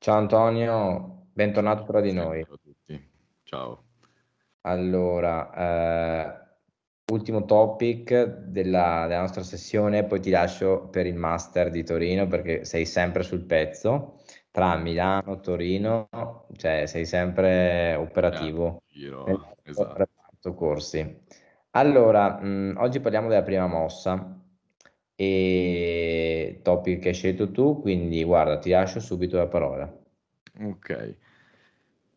Ciao Antonio, bentornato tra di noi. Ciao a tutti. Ciao. Allora, eh, ultimo topic della, della nostra sessione, poi ti lascio per il Master di Torino perché sei sempre sul pezzo tra Milano, Torino, cioè sei sempre operativo. Eh, giro, esatto. esatto. Corsi. Allora, mh, mm, oggi parliamo della prima mossa e topic che hai scelto tu, quindi guarda, ti lascio subito la parola. Ok.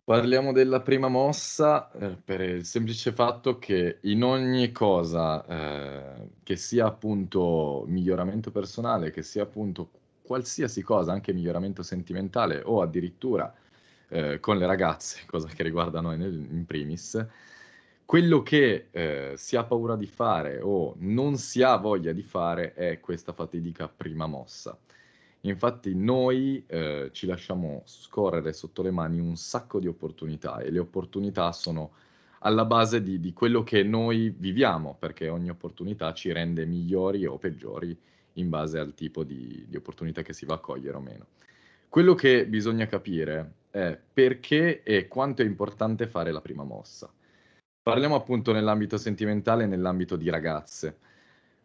Parliamo della prima mossa eh, per il semplice fatto che in ogni cosa, eh, che sia appunto miglioramento personale, che sia appunto qualsiasi cosa, anche miglioramento sentimentale o addirittura eh, con le ragazze, cosa che riguarda noi nel, in primis, quello che eh, si ha paura di fare o non si ha voglia di fare è questa fatidica prima mossa. Infatti noi eh, ci lasciamo scorrere sotto le mani un sacco di opportunità e le opportunità sono alla base di, di quello che noi viviamo, perché ogni opportunità ci rende migliori o peggiori in base al tipo di, di opportunità che si va a cogliere o meno. Quello che bisogna capire è perché e quanto è importante fare la prima mossa Parliamo appunto nell'ambito sentimentale e nell'ambito di ragazze.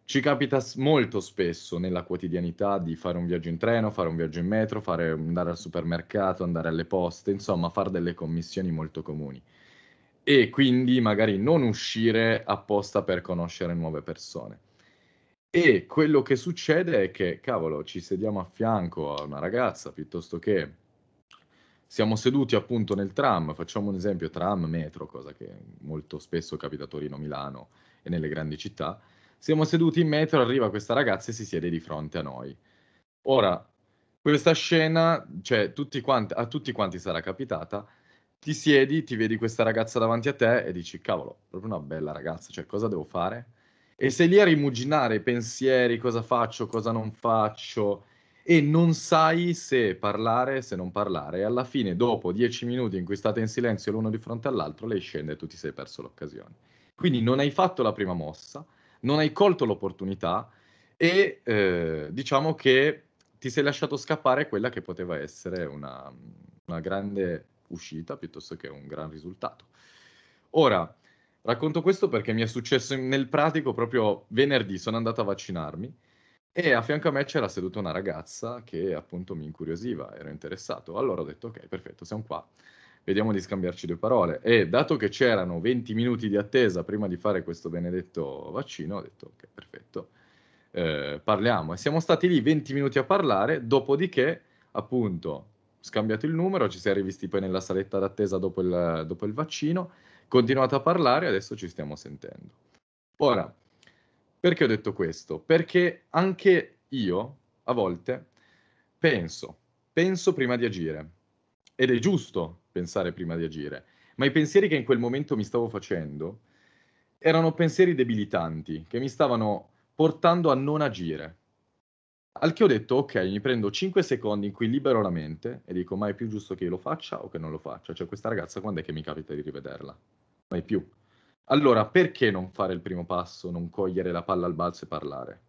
Ci capita molto spesso nella quotidianità di fare un viaggio in treno, fare un viaggio in metro, fare, andare al supermercato, andare alle poste, insomma fare delle commissioni molto comuni. E quindi magari non uscire apposta per conoscere nuove persone. E quello che succede è che, cavolo, ci sediamo a fianco a una ragazza piuttosto che siamo seduti appunto nel tram, facciamo un esempio tram, metro, cosa che molto spesso capita a Torino, Milano e nelle grandi città, siamo seduti in metro, arriva questa ragazza e si siede di fronte a noi. Ora, questa scena, cioè tutti quanti, a tutti quanti sarà capitata, ti siedi, ti vedi questa ragazza davanti a te e dici, cavolo, proprio una bella ragazza, cioè cosa devo fare? E sei lì a rimuginare pensieri, cosa faccio, cosa non faccio, e non sai se parlare, se non parlare. E alla fine, dopo dieci minuti in cui state in silenzio l'uno di fronte all'altro, lei scende e tu ti sei perso l'occasione. Quindi non hai fatto la prima mossa, non hai colto l'opportunità e eh, diciamo che ti sei lasciato scappare quella che poteva essere una, una grande uscita piuttosto che un gran risultato. Ora, racconto questo perché mi è successo nel pratico proprio venerdì, sono andato a vaccinarmi e a fianco a me c'era seduta una ragazza che appunto mi incuriosiva, ero interessato. Allora ho detto ok, perfetto, siamo qua, vediamo di scambiarci due parole. E dato che c'erano 20 minuti di attesa prima di fare questo benedetto vaccino, ho detto ok, perfetto, eh, parliamo. E siamo stati lì 20 minuti a parlare, dopodiché appunto scambiato il numero, ci siamo rivisti poi nella saletta d'attesa dopo il, dopo il vaccino, continuato a parlare e adesso ci stiamo sentendo. Ora, perché ho detto questo? Perché anche io a volte penso, penso prima di agire ed è giusto pensare prima di agire, ma i pensieri che in quel momento mi stavo facendo erano pensieri debilitanti che mi stavano portando a non agire. Al che ho detto, ok, mi prendo 5 secondi in cui libero la mente e dico, ma è più giusto che io lo faccia o che non lo faccia? Cioè, questa ragazza quando è che mi capita di rivederla? Mai più. Allora, perché non fare il primo passo, non cogliere la palla al balzo e parlare?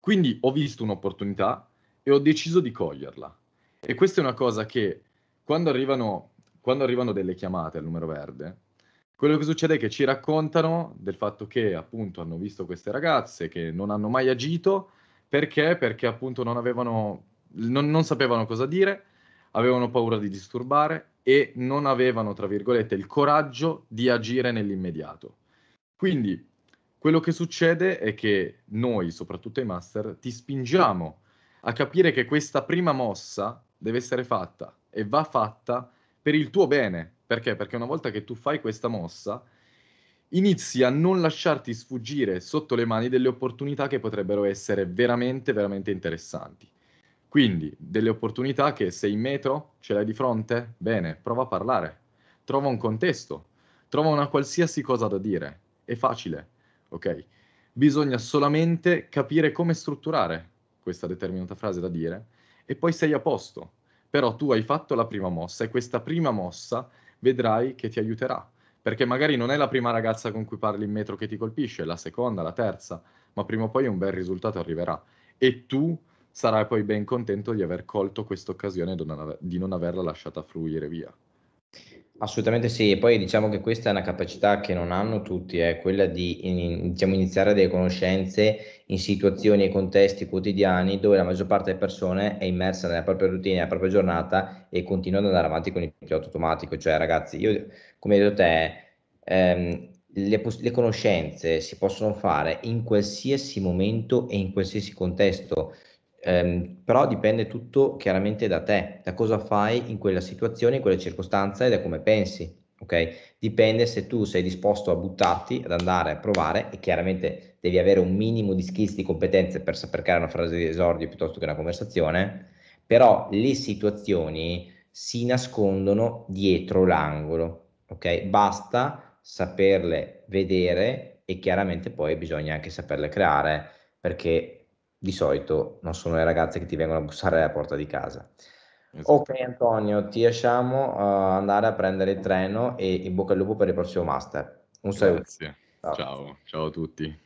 Quindi ho visto un'opportunità e ho deciso di coglierla. E questa è una cosa che quando arrivano, quando arrivano delle chiamate al numero verde, quello che succede è che ci raccontano del fatto che appunto hanno visto queste ragazze che non hanno mai agito perché? Perché appunto non avevano, non, non sapevano cosa dire, avevano paura di disturbare e non avevano, tra virgolette, il coraggio di agire nell'immediato. Quindi quello che succede è che noi, soprattutto i master, ti spingiamo a capire che questa prima mossa deve essere fatta e va fatta per il tuo bene. Perché? Perché una volta che tu fai questa mossa, inizi a non lasciarti sfuggire sotto le mani delle opportunità che potrebbero essere veramente, veramente interessanti. Quindi delle opportunità che se in metro ce l'hai di fronte, bene, prova a parlare, trova un contesto, trova una qualsiasi cosa da dire, è facile, ok? Bisogna solamente capire come strutturare questa determinata frase da dire e poi sei a posto. Però tu hai fatto la prima mossa e questa prima mossa vedrai che ti aiuterà, perché magari non è la prima ragazza con cui parli in metro che ti colpisce, la seconda, la terza, ma prima o poi un bel risultato arriverà e tu sarà poi ben contento di aver colto questa occasione e di non averla lasciata fluire via. Assolutamente sì, e poi diciamo che questa è una capacità che non hanno tutti, è eh, quella di in, diciamo, iniziare delle conoscenze in situazioni e contesti quotidiani dove la maggior parte delle persone è immersa nella propria routine, nella propria giornata e continua ad andare avanti con il pilota automatico. Cioè ragazzi, io come hai detto te, ehm, le, le, conoscenze si possono fare in qualsiasi momento e in qualsiasi contesto. Um, però dipende tutto chiaramente da te, da cosa fai in quella situazione, in quella circostanza e da come pensi. Ok? Dipende se tu sei disposto a buttarti, ad andare a provare e chiaramente devi avere un minimo di skills, di competenze per saper creare una frase di esordio piuttosto che una conversazione, però le situazioni si nascondono dietro l'angolo, ok? Basta saperle vedere e chiaramente poi bisogna anche saperle creare perché di solito non sono le ragazze che ti vengono a bussare alla porta di casa. Esatto. Ok Antonio, ti lasciamo uh, andare a prendere il treno e in bocca al lupo per il prossimo master. Un saluto. Ciao. ciao, ciao a tutti.